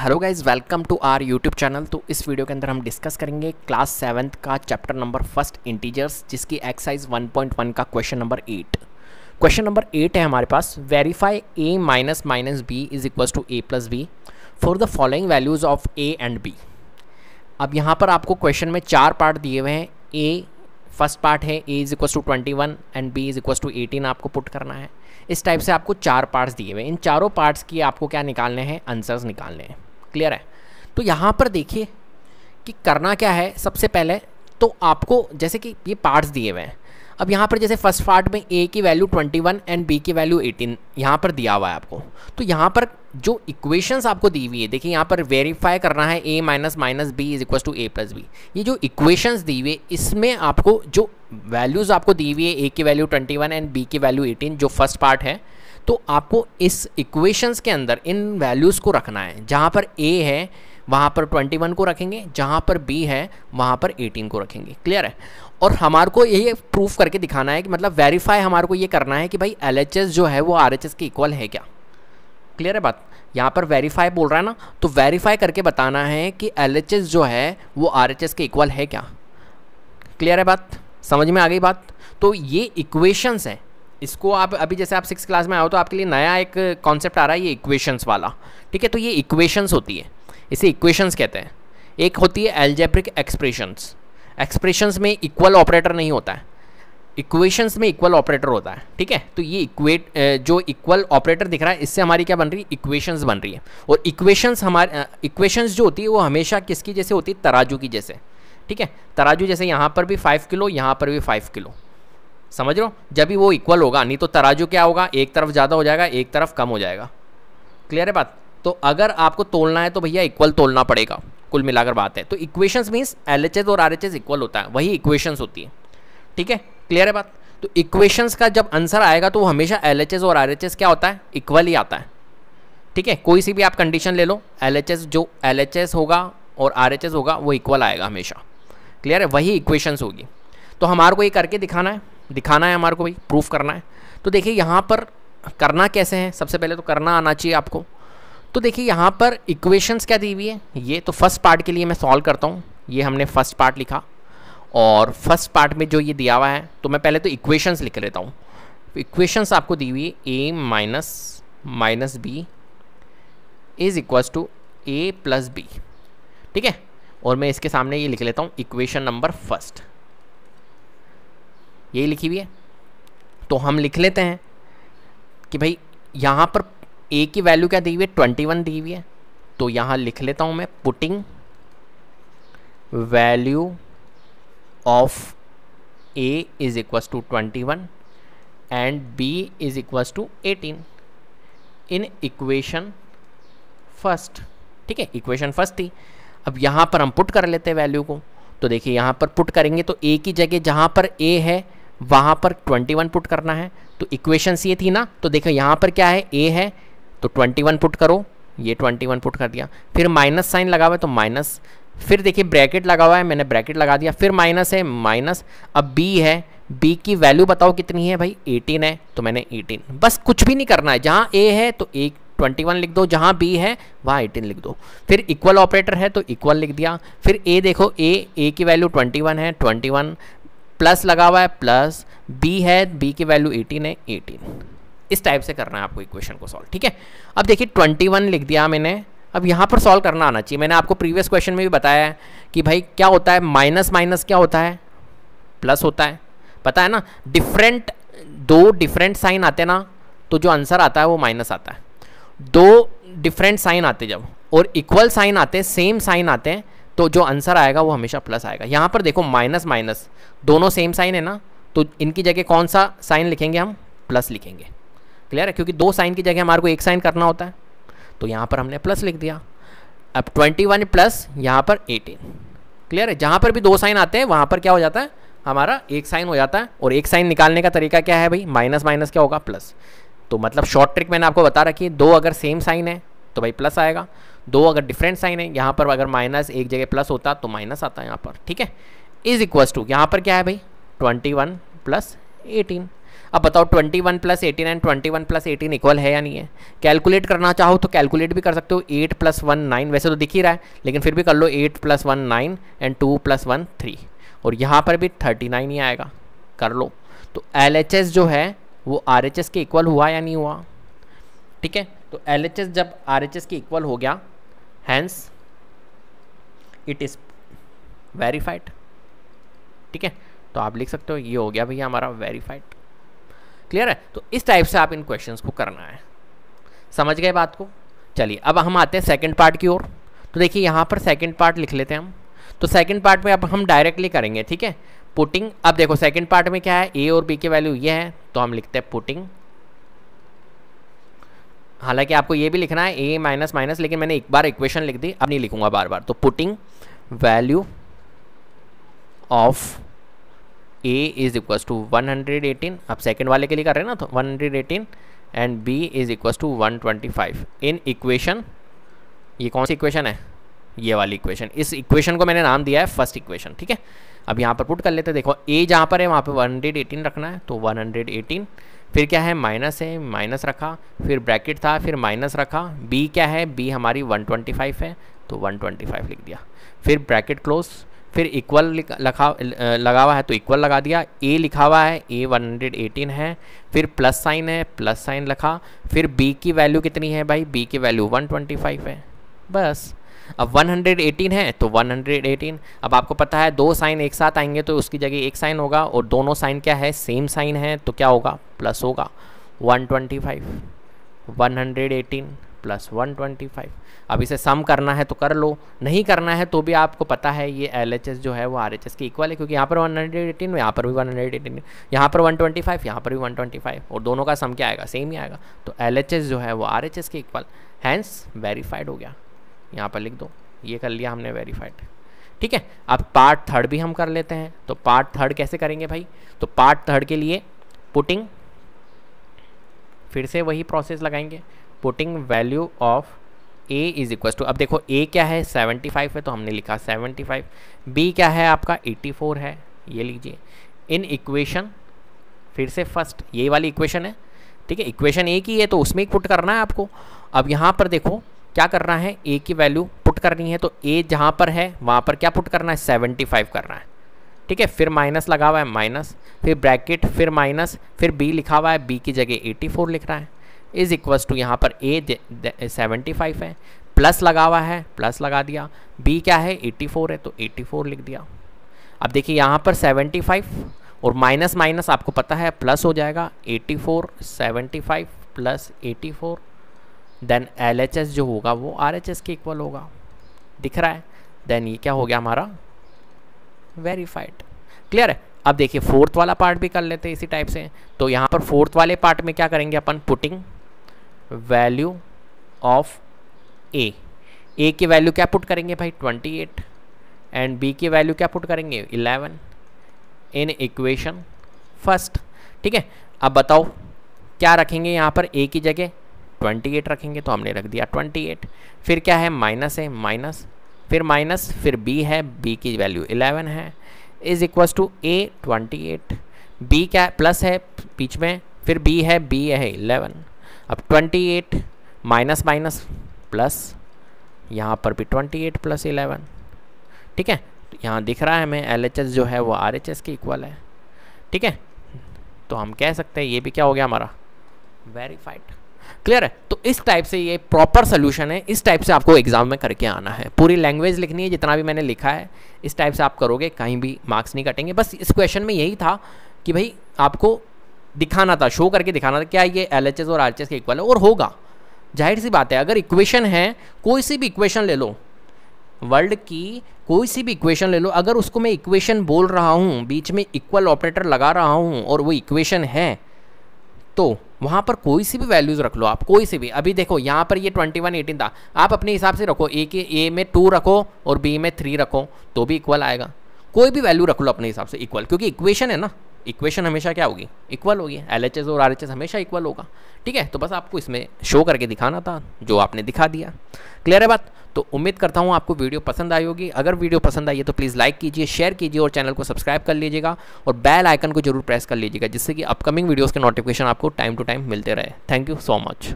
hello guys welcome to our YouTube channel तो इस video के अंदर हम डिस्कस करेंगे क्लास सेवन्थ का चैप्टर नंबर फर्स्ट इंटीजर्स जिसकी एक्सरसाइज 1.1 का question number eight question number eight है हमारे पास verify A minus minus B is equals to A plus B for the following values of A and B अब यहाँ पर आपको क्वेश्चन में चार पार्ट दिए हुए हैं ए फर्स्ट पार्ट है A is equals to twenty one and B is equals to eighteen आपको पुट करना है इस टाइप से आपको चार पार्ट्स दिए हुए हैं इन चारों पार्ट्स की आपको क्या निकालने हैं आंसर्स निकालने हैं क्लियर है तो यहाँ पर देखिए कि करना क्या है सबसे पहले तो आपको जैसे कि ये पार्ट्स दिए हुए हैं अब यहाँ पर जैसे फर्स्ट पार्ट में ए की वैल्यू 21 एंड बी की वैल्यू 18 यहाँ पर दिया हुआ है आपको तो यहाँ पर जो इक्वेशंस आपको दी हुई है देखिए यहाँ पर वेरीफाई करना है A minus minus B is equal to A plus B ये जो इक्वेशंस दी हुई है इसमें आपको जो वैल्यूज़ आपको दी हुई है ए की वैल्यू ट्वेंटी एंड बी की वैल्यू एटीन जो फर्स्ट पार्ट है तो आपको इस इक्वेशंस के अंदर इन वैल्यूज़ को रखना है जहाँ पर ए है वहाँ पर 21 को रखेंगे जहाँ पर बी है वहाँ पर 18 को रखेंगे क्लियर है और हमारे को यही प्रूफ करके दिखाना है कि मतलब वेरीफाई हमारे को ये करना है कि भाई एल जो है वो आर के इक्वल है क्या क्लियर है बात यहाँ पर वेरीफाई बोल रहा है ना तो वेरीफाई करके बताना है कि एल जो है वो आर के इक्वल है क्या क्लियर है बात समझ में आ गई बात तो ये इक्वेशंस हैं इसको आप अभी जैसे आप सिक्स क्लास में आओ तो आपके लिए नया एक कॉन्सेप्ट आ रहा है ये इक्वेशंस वाला ठीक है तो ये इक्वेशंस होती है इसे इक्वेशंस कहते हैं एक होती है एल्जेब्रिक एक्सप्रेशंस एक्सप्रेशंस में इक्वल ऑपरेटर नहीं होता है इक्वेशंस में इक्वल ऑपरेटर होता है ठीक है तो ये इक्वेट जो इक्वल ऑपरेटर दिख रहा है इससे हमारी क्या बन रही है इक्वेशंस बन रही है और इक्वेशंस हमारे इक्वेशंस जो होती है वो हमेशा किसकी जैसे होती है तराजू की जैसे ठीक है तराजू जैसे यहाँ पर भी फाइव किलो यहाँ पर भी फाइव किलो समझ लो जब भी वो इक्वल होगा नहीं तो तराजू क्या होगा एक तरफ ज़्यादा हो जाएगा एक तरफ कम हो जाएगा क्लियर है बात तो अगर आपको तोलना है तो भैया इक्वल तोलना पड़ेगा कुल मिलाकर बात है तो इक्वेशंस मीन्स एल और आर इक्वल होता है वही इक्वेशंस होती है ठीक है क्लियर है बात तो इक्वेशंस का जब आंसर आएगा तो वो हमेशा एल और आर क्या होता है इक्वल ही आता है ठीक है कोई सी भी आप कंडीशन ले लो एल जो एल होगा और आर होगा वो इक्वल आएगा हमेशा क्लियर है वही इक्वेशंस होगी तो हमारे को ये करके दिखाना है दिखाना है हमारे को भाई प्रूफ करना है तो देखिए यहाँ पर करना कैसे है सबसे पहले तो करना आना चाहिए आपको तो देखिए यहाँ पर इक्वेशंस क्या दी हुई है ये तो फर्स्ट पार्ट के लिए मैं सॉल्व करता हूँ ये हमने फर्स्ट पार्ट लिखा और फर्स्ट पार्ट में जो ये दिया हुआ है तो मैं पहले तो इक्वेशंस लिख लेता हूँ इक्वेशंस आपको दी हुई है A minus minus B is equals to A plus B ठीक है और मैं इसके सामने ये लिख लेता हूँ इक्वेशन नंबर फर्स्ट यही लिखी हुई है तो हम लिख लेते हैं कि भाई यहाँ पर ए की वैल्यू क्या दी हुई है ट्वेंटी वन दी हुई है तो यहाँ लिख लेता हूँ मैं putting value of A is equals to twenty one and B is equals to eighteen in equation first ठीक है इक्वेशन फर्स्ट थी अब यहाँ पर हम पुट कर लेते हैं वैल्यू को तो देखिए यहाँ पर पुट करेंगे तो ए की जगह जहाँ पर ए है वहाँ पर 21 पुट करना है तो इक्वेशन ये थी ना तो देखो यहाँ पर क्या है ए है तो 21 पुट करो ये 21 पुट कर दिया फिर माइनस साइन लगा हुआ है तो माइनस फिर देखिए ब्रैकेट लगा हुआ है मैंने ब्रैकेट लगा दिया फिर माइनस है माइनस अब बी है बी की वैल्यू बताओ कितनी है भाई एटीन है तो मैंने एटीन बस कुछ भी नहीं करना है जहाँ ए है तो एक 21 लिख दो जहाँ बी है वहाँ 18 लिख दो फिर इक्वल ऑपरेटर है तो इक्वल लिख दिया फिर ए देखो ए ए की वैल्यू 21 है 21 प्लस लगा हुआ है प्लस बी है बी की वैल्यू 18 है 18 इस टाइप से करना है आपको इक्वेशन को सॉल्व ठीक है अब देखिए ट्वेंटी वन लिख दिया मैंने अब यहाँ पर सॉल्व करना आना चाहिए मैंने आपको प्रीवियस क्वेश्चन में भी बताया है कि भाई क्या होता है माइनस माइनस क्या होता है प्लस होता है पता है ना डिफरेंट दो डिफरेंट साइन आते ना तो जो आंसर आता है वो माइनस आता है दो डिफरेंट साइन आते जब और इक्वल साइन आते हैं सेम साइन आते हैं तो जो आंसर आएगा वो हमेशा प्लस आएगा यहाँ पर देखो माइनस माइनस दोनों सेम साइन है ना तो इनकी जगह कौन सा साइन लिखेंगे हम प्लस लिखेंगे क्लियर है क्योंकि दो साइन की जगह हमारे को एक साइन करना होता है तो यहाँ पर हमने प्लस लिख दिया अब ट्वेंटी वन प्लस यहाँ पर एटीन क्लियर है जहाँ पर भी दो साइन आते हैं वहाँ पर क्या हो जाता है हमारा एक साइन हो जाता है और एक साइन निकालने का तरीका क्या है भाई माइनस माइनस क्या होगा प्लस तो मतलब शॉर्ट ट्रिक मैंने आपको बता रखी है दो अगर सेम साइन है तो भाई प्लस आएगा दो अगर डिफरेंट साइन है यहाँ पर अगर माइनस एक जगह प्लस होता तो माइनस आता है यहाँ पर ठीक है इज इक्वल्स टू यहाँ पर क्या है भाई ट्वेंटी वन प्लस एटीन अब बताओ 21 one plus eighteen and twenty one plus eighteen equal है या नहीं है कैलकुलेट करना चाहो तो कैलकुलेट भी कर सकते हो एट प्लस वन नाइन वैसे तो दिख ही रहा है लेकिन फिर भी कर लो eight plus one nine and two plus one three और यहाँ पर भी थर्टी नाइन ही आएगा कर लो तो एल एच एस जो है वो आर एच एस के इक्वल हुआ या नहीं हुआ ठीक है तो एल एच एस जब आर एच एस के इक्वल हो गया हैंस इट इज़ वेरीफाइड ठीक है तो आप लिख सकते हो ये हो गया भैया हमारा वेरीफाइड क्लियर है तो इस टाइप से आप इन क्वेश्चंस को करना है समझ गए बात को चलिए अब हम आते हैं सेकंड पार्ट की ओर तो देखिए यहाँ पर सेकंड पार्ट लिख लेते हैं हम तो सेकंड पार्ट में अब हम डायरेक्टली करेंगे ठीक है पुटिंग अब देखो सेकंड पार्ट में क्या है ए और बी की वैल्यू ये है तो हम लिखते हैं पुटिंग हालांकि आपको ये भी लिखना है ए माइनस माइनस लेकिन मैंने एक बार इक्वेशन लिख दी अब नहीं लिखूंगा बार बार तो putting value of A is equals to one hundred eighteen आप सेकेंड वाले के लिए कर रहे हैं ना तो one hundred eighteen and B is equals to one twenty five in equation ये कौन सी इक्वेशन है ये वाली इक्वेशन इस इक्वेशन को मैंने नाम दिया है फर्स्ट इक्वेशन ठीक है अब यहाँ पर पुट कर लेते हैं देखो ए जहाँ पर है वहाँ पे 118 रखना है तो 118 फिर क्या है माइनस है माइनस रखा फिर ब्रैकेट था फिर माइनस रखा बी क्या है बी हमारी 125 है तो 125 लिख दिया फिर ब्रैकेट क्लोज फिर इक्वल लिखा लगा हुआ है तो इक्वल लगा दिया ए लिखा हुआ है ए 118 है फिर प्लस साइन है प्लस साइन लिखा फिर बी की वैल्यू कितनी है भाई बी की वैल्यू 125 है बस अब 118 है तो 118 अब आपको पता है दो साइन एक साथ आएंगे तो उसकी जगह एक साइन होगा और दोनों साइन क्या है सेम साइन है तो क्या होगा प्लस होगा hundred eighteen plus one twenty five अब इसे सम करना है तो कर लो नहीं करना है तो भी आपको पता है ये एल जो है वो आर के इक्वल है क्योंकि यहाँ पर वन हंड्रेड एटीन यहाँ पर भी वन हंड्रेड एटीन यहाँ पर वन ट्वेंटी फाइव यहाँ पर भी वन ट्वेंटी फाइव और दोनों का सम क्या आएगा सेम ही आएगा तो एल जो है वो आर के इक्वल हैंस वेरीफाइड हो गया यहाँ पर लिख दो ये कर लिया हमने वेरीफाइड ठीक है अब पार्ट थर्ड भी हम कर लेते हैं तो पार्ट थर्ड कैसे करेंगे भाई तो पार्ट थर्ड के लिए पुटिंग फिर से वही प्रोसेस लगाएंगे putting value of A is equal to अब देखो ए क्या है 75 है तो हमने लिखा 75 बी क्या है आपका 84 है ये लीजिए इन इक्वेशन फिर से फर्स्ट ये वाली इक्वेशन है ठीक है इक्वेशन ए की है तो उसमें ही पुट करना है आपको अब यहाँ पर देखो क्या करना है ए की वैल्यू पुट करनी है तो ए जहाँ पर है वहाँ पर क्या पुट करना है 75 करना है ठीक है फिर माइनस लगा हुआ है माइनस फिर ब्रैकेट फिर माइनस फिर बी लिखा हुआ है बी की जगह 84 लिख रहा है इज इक्वल टू यहाँ पर ए सेवेंटी फाइव है प्लस लगा हुआ है प्लस लगा दिया बी क्या है फोर है तो एट्टी फोर लिख दिया अब देखिए यहाँ पर फाइव और माइनस माइनस आपको पता है प्लस हो जाएगा four seventy five plus four then S जो होगा वो एस के इक्वल होगा दिख रहा है देन ये क्या हो गया हमारा वेरीफाइड क्लियर है अब देखिए फोर्थ वाला पार्ट भी कर लेते हैं इसी टाइप से तो यहाँ पर फोर्थ वाले पार्ट में क्या करेंगे अपन putting value of A A की वैल्यू क्या पुट करेंगे भाई 28 एंड बी की वैल्यू क्या पुट करेंगे 11 इन इक्वेशन फर्स्ट ठीक है अब बताओ क्या रखेंगे यहाँ पर ए की जगह 28 रखेंगे तो हमने रख दिया 28 फिर क्या है माइनस है माइनस फिर माइनस फिर बी है बी की वैल्यू 11 है is equal to A twenty B क्या प्लस है बीच में फिर बी है बी है इलेवन अब 28 माइनस माइनस प्लस यहाँ पर भी 28 प्लस 11 ठीक है यहाँ दिख रहा है हमें एल जो है वो आर के इक्वल है ठीक है तो हम कह सकते हैं ये भी क्या हो गया हमारा वेरीफाइड क्लियर है तो इस टाइप से ये प्रॉपर सोल्यूशन है इस टाइप से आपको एग्जाम में करके आना है पूरी लैंग्वेज लिखनी है जितना भी मैंने लिखा है इस टाइप से आप करोगे कहीं भी मार्क्स नहीं कटेंगे बस इस क्वेश्चन में यही था कि भाई आपको दिखाना था शो करके दिखाना था क्या हाँ, ये एल और आर के इक्वल है और होगा जाहिर सी बात है अगर इक्वेशन है कोई सी भी इक्वेशन ले लो वर्ल्ड की कोई सी भी इक्वेशन ले लो अगर उसको मैं इक्वेशन बोल रहा हूँ बीच में इक्वल ऑपरेटर लगा रहा हूँ और वो इक्वेशन है तो वहाँ पर कोई सी भी वैल्यूज़ रख लो आप कोई सी भी अभी देखो यहाँ पर ये ट्वेंटी वन एटीन था आप अपने हिसाब से रखो ए के ए में टू रखो और बी में थ्री रखो तो भी इक्वल आएगा कोई भी वैल्यू रख लो अपने हिसाब से इक्वल क्योंकि इक्वेशन है ना इक्वेशन हमेशा क्या होगी इक्वल होगी एल एच एस और आर एच एस हमेशा इक्वल होगा ठीक है तो बस आपको इसमें शो करके दिखाना था जो आपने दिखा दिया क्लियर है बात तो उम्मीद करता हूँ आपको वीडियो पसंद आई होगी अगर वीडियो पसंद आई है तो प्लीज़ लाइक कीजिए शेयर कीजिए और चैनल को सब्सक्राइब कर लीजिएगा और बेल आइकन को जरूर प्रेस कर लीजिएगा जिससे कि अपकमिंग वीडियोज़ के नोटिफिकेशन आपको टाइम टू टाइम मिलते रहे थैंक यू सो मच